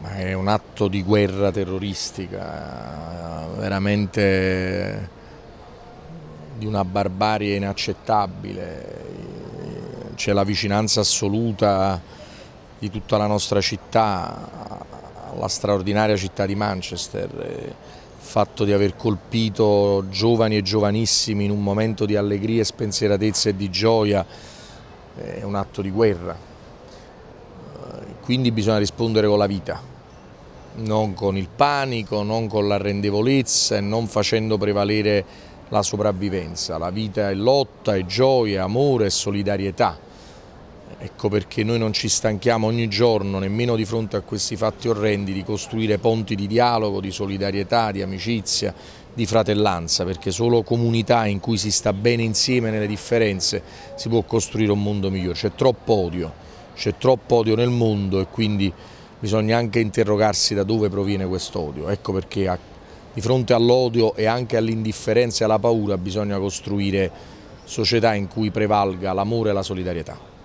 Ma è un atto di guerra terroristica, veramente di una barbarie inaccettabile. C'è la vicinanza assoluta di tutta la nostra città la straordinaria città di Manchester, il fatto di aver colpito giovani e giovanissimi in un momento di allegria, spensieratezza e di gioia è un atto di guerra. Quindi bisogna rispondere con la vita, non con il panico, non con l'arrendevolezza e non facendo prevalere la sopravvivenza. La vita è lotta, è gioia, amore è solidarietà. Ecco perché noi non ci stanchiamo ogni giorno, nemmeno di fronte a questi fatti orrendi, di costruire ponti di dialogo, di solidarietà, di amicizia, di fratellanza, perché solo comunità in cui si sta bene insieme nelle differenze si può costruire un mondo migliore. C'è troppo odio c'è troppo odio nel mondo e quindi bisogna anche interrogarsi da dove proviene questo odio. Ecco perché a, di fronte all'odio e anche all'indifferenza e alla paura bisogna costruire società in cui prevalga l'amore e la solidarietà.